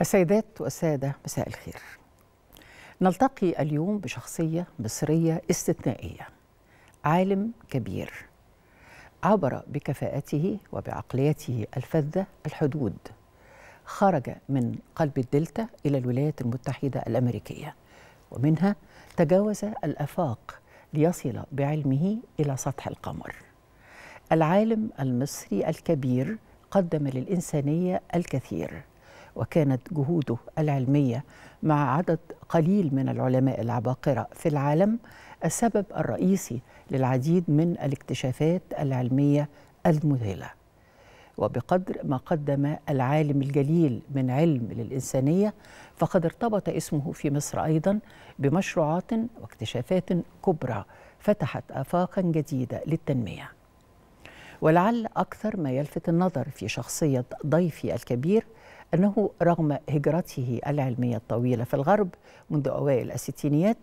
السيدات والسادة مساء الخير نلتقي اليوم بشخصية مصرية استثنائية عالم كبير عبر بكفاءته وبعقليته الفذة الحدود خرج من قلب الدلتا إلى الولايات المتحدة الأمريكية ومنها تجاوز الآفاق ليصل بعلمه إلى سطح القمر العالم المصري الكبير قدم للإنسانية الكثير وكانت جهوده العلمية مع عدد قليل من العلماء العباقرة في العالم السبب الرئيسي للعديد من الاكتشافات العلمية المذهلة وبقدر ما قدم العالم الجليل من علم للإنسانية فقد ارتبط اسمه في مصر أيضا بمشروعات واكتشافات كبرى فتحت آفاقا جديدة للتنمية ولعل أكثر ما يلفت النظر في شخصية ضيفي الكبير أنه رغم هجرته العلمية الطويلة في الغرب منذ أوائل الستينيات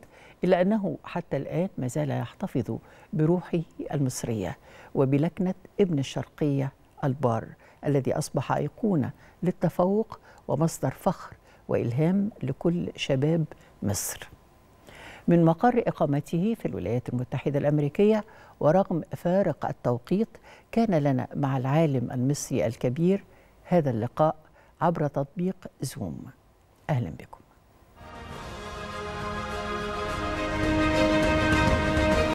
إلا أنه حتى الآن ما زال يحتفظ بروحه المصرية وبلكنة ابن الشرقية البار الذي أصبح أيقونة للتفوق ومصدر فخر وإلهام لكل شباب مصر من مقر إقامته في الولايات المتحدة الأمريكية ورغم فارق التوقيت كان لنا مع العالم المصري الكبير هذا اللقاء عبر تطبيق زوم أهلا بكم